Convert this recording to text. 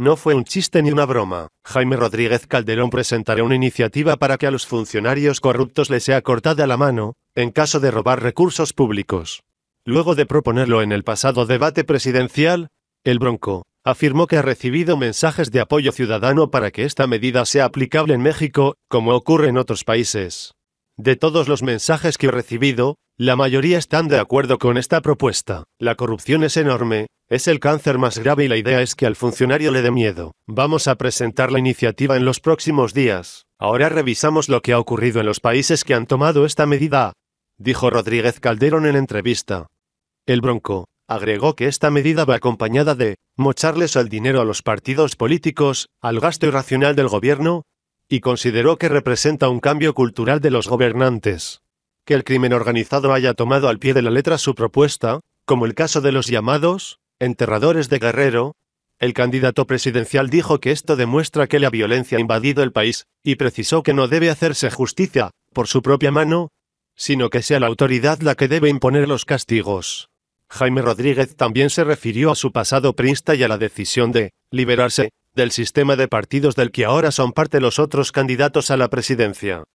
No fue un chiste ni una broma. Jaime Rodríguez Calderón presentará una iniciativa para que a los funcionarios corruptos les sea cortada la mano, en caso de robar recursos públicos. Luego de proponerlo en el pasado debate presidencial, el Bronco afirmó que ha recibido mensajes de apoyo ciudadano para que esta medida sea aplicable en México, como ocurre en otros países. De todos los mensajes que he recibido, la mayoría están de acuerdo con esta propuesta. La corrupción es enorme, es el cáncer más grave y la idea es que al funcionario le dé miedo. Vamos a presentar la iniciativa en los próximos días. Ahora revisamos lo que ha ocurrido en los países que han tomado esta medida, dijo Rodríguez Calderón en entrevista. El Bronco agregó que esta medida va acompañada de mocharles el dinero a los partidos políticos, al gasto irracional del gobierno, y consideró que representa un cambio cultural de los gobernantes que el crimen organizado haya tomado al pie de la letra su propuesta, como el caso de los llamados enterradores de Guerrero, el candidato presidencial dijo que esto demuestra que la violencia ha invadido el país, y precisó que no debe hacerse justicia, por su propia mano, sino que sea la autoridad la que debe imponer los castigos. Jaime Rodríguez también se refirió a su pasado prista y a la decisión de liberarse del sistema de partidos del que ahora son parte los otros candidatos a la presidencia.